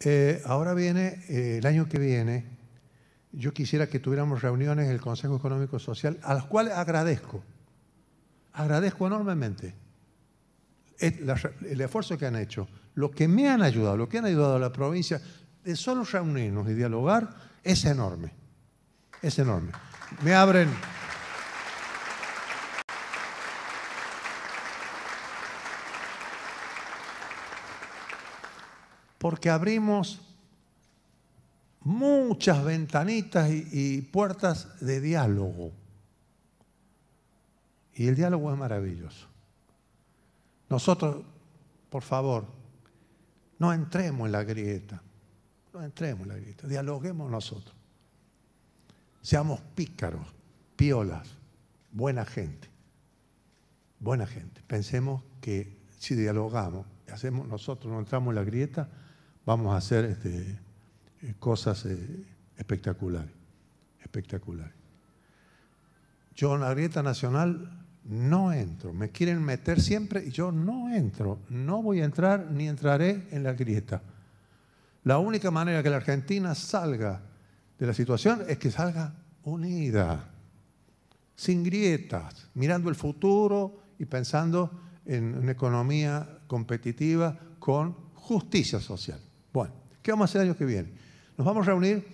Eh, ahora viene, eh, el año que viene, yo quisiera que tuviéramos reuniones en el Consejo Económico Social, a las cuales agradezco, agradezco enormemente el, el esfuerzo que han hecho, lo que me han ayudado, lo que han ayudado a la provincia, de solo reunirnos y dialogar es enorme, es enorme. Me abren... porque abrimos muchas ventanitas y, puertas de diálogo. Y el diálogo es maravilloso. Nosotros, por favor, no entremos en la grieta. No entremos en la grieta. Dialoguemos nosotros. Seamos pícaros, piolas, buena gente. Buena gente. Pensemos que si dialogamos, hacemos nosotros, no entramos en la grieta, vamos a hacer este, eh, cosas espectaculares, eh, espectaculares. Yo en la grieta nacional no entro, me quieren meter siempre y yo no entro, no voy a entrar ni entraré en la grieta. La única manera que la Argentina salga de la situación es que salga unida, sin grietas, mirando el futuro y pensando en una economía competitiva con justicia social. Bueno, ¿qué vamos a hacer el año que viene? Nos vamos a reunir,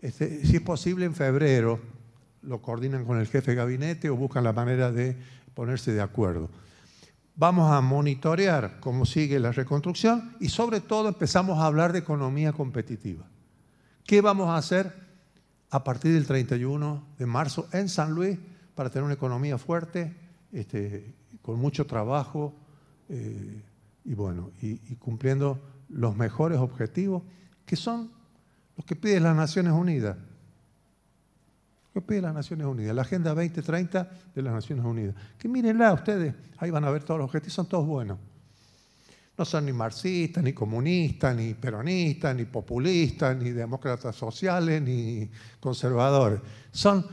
este, si es posible, en febrero. Lo coordinan con el jefe de gabinete o buscan la manera de ponerse de acuerdo. Vamos a monitorear cómo sigue la reconstrucción y sobre todo empezamos a hablar de economía competitiva. ¿Qué vamos a hacer a partir del 31 de marzo en San Luis para tener una economía fuerte, este, con mucho trabajo eh, y bueno, y cumpliendo los mejores objetivos, que son los que piden las Naciones Unidas. Lo que las Naciones Unidas, la Agenda 2030 de las Naciones Unidas. Que mírenla ustedes, ahí van a ver todos los objetivos, son todos buenos. No son ni marxistas, ni comunistas, ni peronistas, ni populistas, ni demócratas sociales, ni conservadores. Son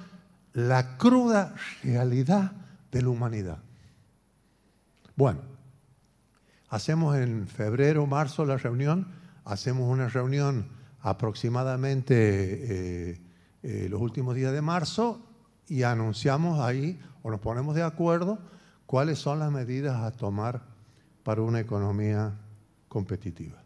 la cruda realidad de la humanidad. Bueno, Hacemos en febrero, marzo la reunión, hacemos una reunión aproximadamente eh, eh, los últimos días de marzo y anunciamos ahí o nos ponemos de acuerdo cuáles son las medidas a tomar para una economía competitiva.